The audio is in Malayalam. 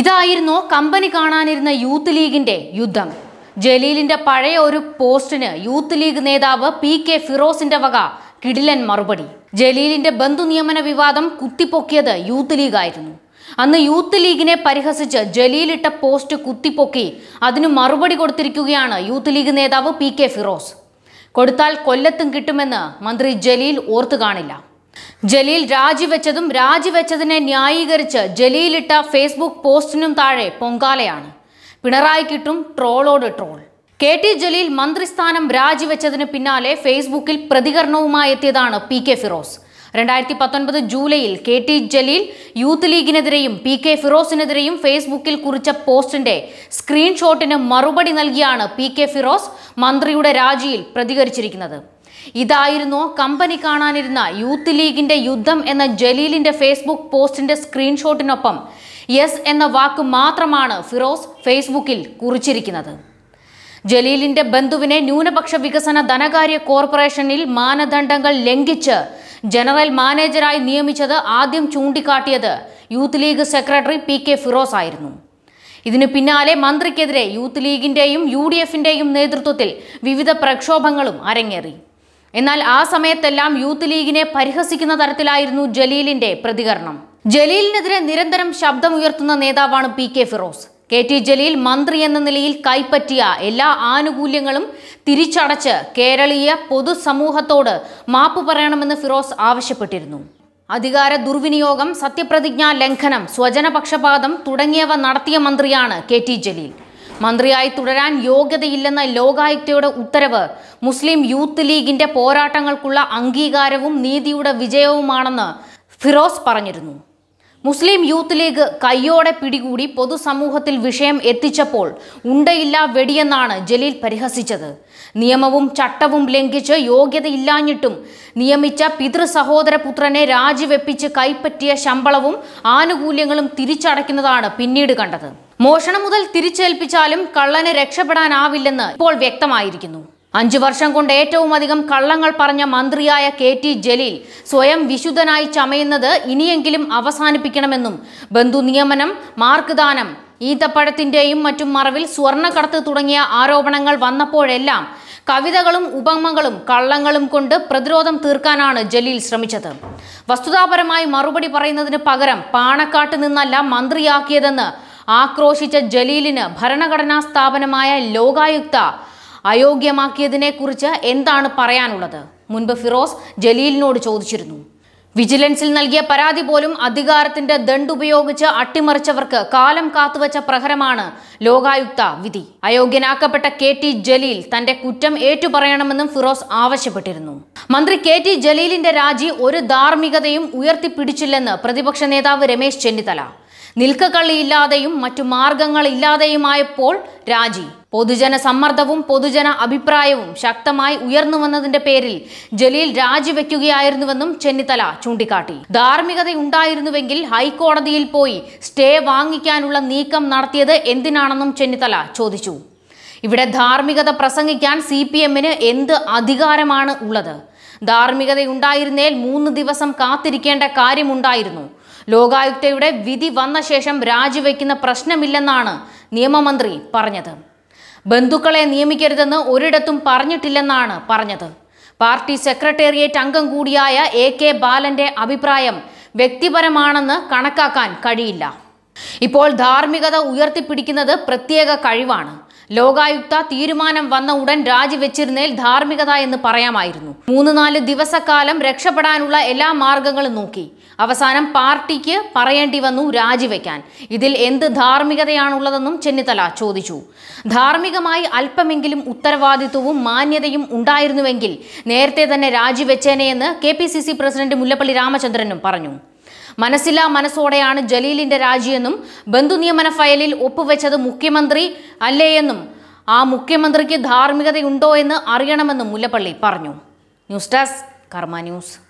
ഇതായിരുന്നു കമ്പനി കാണാനിരുന്ന യൂത്ത് ലീഗിന്റെ യുദ്ധം ജലീലിന്റെ പഴയ ഒരു പോസ്റ്റിന് യൂത്ത് ലീഗ് നേതാവ് പി കെ ഫിറോസിന്റെ വക കിടിലൻ മറുപടി ജലീലിന്റെ ബന്ധു നിയമന വിവാദം കുത്തിപ്പൊക്കിയത് യൂത്ത് ലീഗ് ആയിരുന്നു അന്ന് യൂത്ത് ലീഗിനെ പരിഹസിച്ച് ജലീലിട്ട പോസ്റ്റ് കുത്തിപ്പൊക്കി അതിന് മറുപടി കൊടുത്തിരിക്കുകയാണ് യൂത്ത് ലീഗ് നേതാവ് പി കെ ഫിറോസ് കൊടുത്താൽ കൊല്ലത്തും കിട്ടുമെന്ന് മന്ത്രി ജലീൽ ഓർത്തു കാണില്ല ജലീൽ രാജിവെച്ചതും രാജിവെച്ചതിനെ ന്യായീകരിച്ച് ജലീലിട്ട ഫേസ്ബുക്ക് പോസ്റ്റിനും താഴെ പൊങ്കാലയാണ് പിണറായിക്കിട്ടും ട്രോളോട് ട്രോൾ കെ ടി ജലീൽ മന്ത്രിസ്ഥാനം രാജിവെച്ചതിന് പിന്നാലെ ഫേസ്ബുക്കിൽ പ്രതികരണവുമായി എത്തിയതാണ് പി കെ ഫിറോസ് രണ്ടായിരത്തി പത്തൊൻപത് ജൂലൈയിൽ കെ ടി ജലീൽ യൂത്ത് ലീഗിനെതിരെയും പി കെ ഫിറോസിനെതിരെയും ഫേസ്ബുക്കിൽ കുറിച്ച പോസ്റ്റിന്റെ സ്ക്രീൻഷോട്ടിന് മറുപടി നൽകിയാണ് പി കെ ഫിറോസ് മന്ത്രിയുടെ രാജിയിൽ പ്രതികരിച്ചിരിക്കുന്നത് ഇതായിരുന്നു കമ്പനി കാണാനിരുന്ന യൂത്ത് ലീഗിന്റെ യുദ്ധം എന്ന ജലീലിന്റെ ഫേസ്ബുക്ക് പോസ്റ്റിന്റെ സ്ക്രീൻഷോട്ടിനൊപ്പം യെസ് എന്ന വാക്ക് മാത്രമാണ് ഫിറോസ് ഫേസ്ബുക്കിൽ കുറിച്ചിരിക്കുന്നത് ജലീലിന്റെ ബന്ധുവിനെ ന്യൂനപക്ഷ വികസന ധനകാര്യ കോർപ്പറേഷനിൽ മാനദണ്ഡങ്ങൾ ലംഘിച്ച് ജനറൽ മാനേജറായി നിയമിച്ചത് ആദ്യം ചൂണ്ടിക്കാട്ടിയത് youth league secretary P K Firos ആയിരുന്നു ഇതിനു പിന്നാലെ മന്ത്രിക്കെതിരെ യൂത്ത് ലീഗിന്റെയും യു ഡി എഫിന്റെയും നേതൃത്വത്തിൽ വിവിധ പ്രക്ഷോഭങ്ങളും അരങ്ങേറി എന്നാൽ ആ സമയത്തെല്ലാം യൂത്ത് ലീഗിനെ പരിഹസിക്കുന്ന തരത്തിലായിരുന്നു ജലീലിന്റെ പ്രതികരണം ജലീലിനെതിരെ നിരന്തരം ശബ്ദമുയർത്തുന്ന നേതാവാണ് P K Firos K T Jaleel മന്ത്രി എന്ന നിലയിൽ കൈപ്പറ്റിയ എല്ലാ ആനുകൂല്യങ്ങളും തിരിച്ചടച്ച് കേരളീയ പൊതുസമൂഹത്തോട് മാപ്പ് പറയണമെന്ന് ഫിറോസ് ആവശ്യപ്പെട്ടിരുന്നു അധികാര ദുർവിനിയോഗം സത്യപ്രതിജ്ഞാ ലംഘനം സ്വജനപക്ഷപാതം തുടങ്ങിയവ നടത്തിയ മന്ത്രിയാണ് കെ ടി ജലീൽ മന്ത്രിയായി തുടരാൻ യോഗ്യതയില്ലെന്ന ലോകായുക്തയുടെ ഉത്തരവ് മുസ്ലിം യൂത്ത് ലീഗിന്റെ പോരാട്ടങ്ങൾക്കുള്ള അംഗീകാരവും നീതിയുടെ വിജയവുമാണെന്ന് ഫിറോസ് പറഞ്ഞിരുന്നു മുസ്ലിം യൂത്ത് ലീഗ് കയ്യോടെ പിടികൂടി പൊതുസമൂഹത്തിൽ വിഷയം എത്തിച്ചപ്പോൾ ഉണ്ടയില്ല വെടിയെന്നാണ് ജലീൽ പരിഹസിച്ചത് നിയമവും ചട്ടവും ലംഘിച്ച് യോഗ്യതയില്ലാഞ്ഞിട്ടും നിയമിച്ച പിതൃ സഹോദരപുത്രനെ രാജിവെപ്പിച്ച് കൈപ്പറ്റിയ ശമ്പളവും ആനുകൂല്യങ്ങളും തിരിച്ചടയ്ക്കുന്നതാണ് പിന്നീട് കണ്ടത് മോഷണം മുതൽ തിരിച്ചേൽപ്പിച്ചാലും കള്ളന് രക്ഷപ്പെടാനാവില്ലെന്ന് ഇപ്പോൾ വ്യക്തമായിരിക്കുന്നു അഞ്ചു വർഷം കൊണ്ട് ഏറ്റവും അധികം കള്ളങ്ങൾ പറഞ്ഞ മന്ത്രിയായ കെ ടി ജലീൽ സ്വയം വിശുദ്ധനായി ചമയുന്നത് ഇനിയെങ്കിലും അവസാനിപ്പിക്കണമെന്നും ബന്ധു നിയമനം മാർക്ക്ദാനം ഈത്തപ്പഴത്തിന്റെയും മറ്റും മറവിൽ സ്വർണ്ണക്കടത്ത് തുടങ്ങിയ ആരോപണങ്ങൾ വന്നപ്പോഴെല്ലാം കവിതകളും ഉപമകളും കള്ളങ്ങളും കൊണ്ട് പ്രതിരോധം തീർക്കാനാണ് ജലീൽ ശ്രമിച്ചത് വസ്തുതാപരമായി മറുപടി പറയുന്നതിന് പകരം പാണക്കാട്ട് നിന്നല്ല മന്ത്രിയാക്കിയതെന്ന് ആക്രോശിച്ച ജലീലിന് ഭരണഘടനാ സ്ഥാപനമായ ലോകായുക്ത അയോഗ്യമാക്കിയതിനെക്കുറിച്ച് എന്താണ് പറയാനുള്ളത് മുൻപ് ഫിറോസ് ജലീലിനോട് ചോദിച്ചിരുന്നു വിജിലൻസിൽ നൽകിയ പരാതി പോലും അധികാരത്തിന്റെ ദണ്ടുപയോഗിച്ച് അട്ടിമറിച്ചവർക്ക് കാലം കാത്തുവച്ച പ്രഹരമാണ് ലോകായുക്ത വിധി അയോഗ്യനാക്കപ്പെട്ട കെ ടി ജലീൽ തന്റെ കുറ്റം ഏറ്റുപറയണമെന്നും ഫിറോസ് ആവശ്യപ്പെട്ടിരുന്നു മന്ത്രി കെ ടി ജലീലിന്റെ രാജി ഒരു ധാർമ്മികതയും ഉയർത്തിപ്പിടിച്ചില്ലെന്ന് പ്രതിപക്ഷ നേതാവ് രമേശ് ചെന്നിത്തല നിൽക്കക്കള്ളിയില്ലാതെയും മറ്റു മാർഗങ്ങളില്ലാതെയുമായപ്പോൾ രാജി പൊതുജന സമ്മർദ്ദവും പൊതുജന അഭിപ്രായവും ശക്തമായി ഉയർന്നു വന്നതിന്റെ പേരിൽ ജലീൽ രാജിവെക്കുകയായിരുന്നുവെന്നും ചെന്നിത്തല ചൂണ്ടിക്കാട്ടി ധാർമ്മികതയുണ്ടായിരുന്നുവെങ്കിൽ ഹൈക്കോടതിയിൽ പോയി സ്റ്റേ വാങ്ങിക്കാനുള്ള നീക്കം നടത്തിയത് എന്തിനാണെന്നും ചെന്നിത്തല ചോദിച്ചു ഇവിടെ ധാർമ്മികത പ്രസംഗിക്കാൻ സി പി എമ്മിന് എന്ത് അധികാരമാണ് ഉള്ളത് ധാർമ്മികതയുണ്ടായിരുന്നേൽ മൂന്ന് ദിവസം കാത്തിരിക്കേണ്ട കാര്യമുണ്ടായിരുന്നു ലോകായുക്തയുടെ വിധി വന്ന ശേഷം രാജിവെക്കുന്ന പ്രശ്നമില്ലെന്നാണ് നിയമമന്ത്രി പറഞ്ഞത് ബന്ധുക്കളെ നിയമിക്കരുതെന്ന് ഒരിടത്തും പറഞ്ഞിട്ടില്ലെന്നാണ് പറഞ്ഞത് പാർട്ടി സെക്രട്ടേറിയറ്റ് അംഗം കൂടിയായ എ കെ ബാലന്റെ അഭിപ്രായം വ്യക്തിപരമാണെന്ന് കണക്കാക്കാൻ കഴിയില്ല ഇപ്പോൾ ധാർമ്മികത ഉയർത്തിപ്പിടിക്കുന്നത് പ്രത്യേക കഴിവാണ് ലോകായുക്ത തീരുമാനം വന്ന ഉടൻ രാജിവെച്ചിരുന്നേൽ ധാർമ്മികത എന്ന് പറയാമായിരുന്നു മൂന്ന് നാല് ദിവസക്കാലം രക്ഷപ്പെടാനുള്ള എല്ലാ മാർഗങ്ങളും നോക്കി അവസാനം പാർട്ടിക്ക് പറയേണ്ടി വന്നു രാജിവെക്കാൻ ഇതിൽ എന്ത് ധാർമ്മികതയാണുള്ളതെന്നും ചെന്നിത്തല ചോദിച്ചു ധാർമ്മികമായി അല്പമെങ്കിലും ഉത്തരവാദിത്വവും മാന്യതയും ഉണ്ടായിരുന്നുവെങ്കിൽ നേരത്തെ തന്നെ രാജിവെച്ചേനെയെന്ന് K P C C president Mullappally രാമചന്ദ്രനും പറഞ്ഞു മനസ്സില്ലാ മനസ്സോടെയാണ് ജലീലിന്റെ രാജിയെന്നും ബന്ധുനിയമന ഫയലിൽ ഒപ്പുവെച്ചത് മുഖ്യമന്ത്രി അല്ലേയെന്നും ആ മുഖ്യമന്ത്രിക്ക് ധാർമ്മികതയുണ്ടോ എന്ന് അറിയണമെന്നും മുല്ലപ്പള്ളി പറഞ്ഞു ന്യൂസ് ഡെസ്ക് കർമ്മ ന്യൂസ്